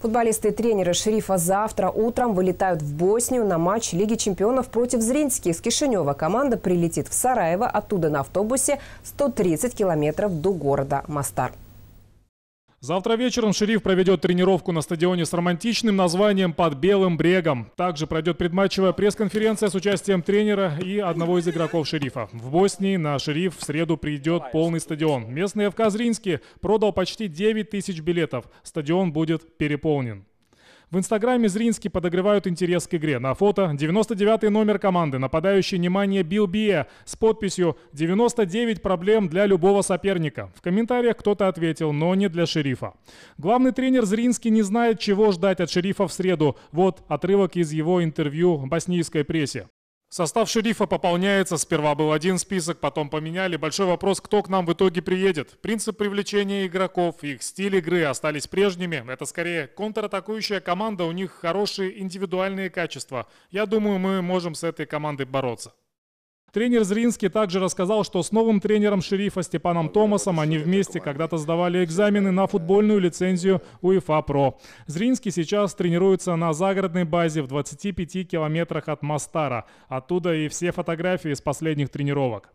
Футболисты и тренеры «Шерифа» завтра утром вылетают в Боснию на матч Лиги чемпионов против «Зриньски». Из Кишинева команда прилетит в Сараево, оттуда на автобусе 130 километров до города Мастар. Завтра вечером «Шериф» проведет тренировку на стадионе с романтичным названием «Под белым брегом». Также пройдет предматчевая пресс-конференция с участием тренера и одного из игроков «Шерифа». В Боснии на «Шериф» в среду придет полный стадион. Местный ФК «Зринский» продал почти 9 тысяч билетов. Стадион будет переполнен. В Инстаграме Зринский подогревают интерес к игре. На фото 99-й номер команды, нападающий внимание Билл Бие с подписью «99 проблем для любого соперника». В комментариях кто-то ответил, но не для шерифа. Главный тренер Зринский не знает, чего ждать от шерифа в среду. Вот отрывок из его интервью боснийской прессе. Состав шерифа пополняется. Сперва был один список, потом поменяли. Большой вопрос, кто к нам в итоге приедет. Принцип привлечения игроков, их стиль игры остались прежними. Это скорее контратакующая команда, у них хорошие индивидуальные качества. Я думаю, мы можем с этой командой бороться. Тренер Зринский также рассказал, что с новым тренером шерифа Степаном Томасом они вместе когда-то сдавали экзамены на футбольную лицензию УЕФА ПРО. Зринский сейчас тренируется на загородной базе в 25 километрах от Мастара. Оттуда и все фотографии с последних тренировок.